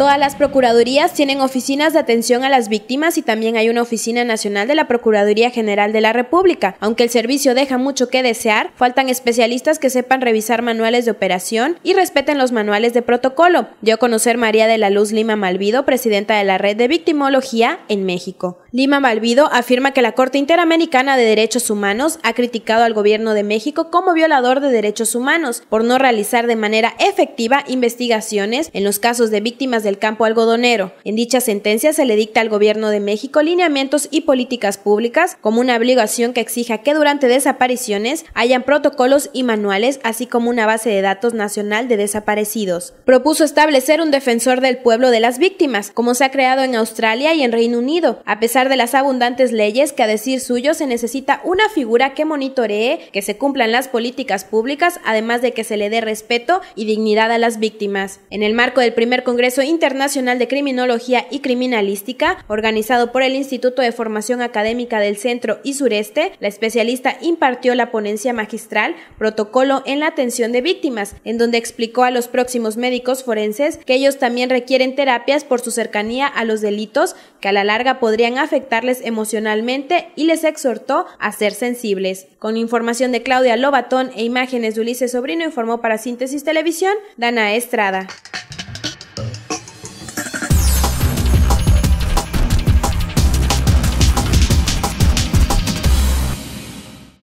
Todas las procuradurías tienen oficinas de atención a las víctimas y también hay una oficina nacional de la Procuraduría General de la República. Aunque el servicio deja mucho que desear, faltan especialistas que sepan revisar manuales de operación y respeten los manuales de protocolo. Dio a conocer María de la Luz Lima Malvido, presidenta de la Red de Victimología en México. Lima Malvido afirma que la Corte Interamericana de Derechos Humanos ha criticado al gobierno de México como violador de derechos humanos por no realizar de manera efectiva investigaciones en los casos de víctimas del campo algodonero. En dicha sentencia se le dicta al gobierno de México lineamientos y políticas públicas como una obligación que exija que durante desapariciones hayan protocolos y manuales, así como una base de datos nacional de desaparecidos. Propuso establecer un defensor del pueblo de las víctimas, como se ha creado en Australia y en Reino Unido, a pesar de las abundantes leyes que a decir suyo se necesita una figura que monitoree que se cumplan las políticas públicas, además de que se le dé respeto y dignidad a las víctimas. En el marco del primer Congreso Internacional de Criminología y Criminalística, organizado por el Instituto de Formación Académica del Centro y Sureste, la especialista impartió la ponencia magistral Protocolo en la atención de víctimas, en donde explicó a los próximos médicos forenses que ellos también requieren terapias por su cercanía a los delitos que a la larga podrían afectar afectarles emocionalmente y les exhortó a ser sensibles. Con información de Claudia Lobatón e imágenes de Ulises Sobrino informó para Síntesis Televisión, Dana Estrada.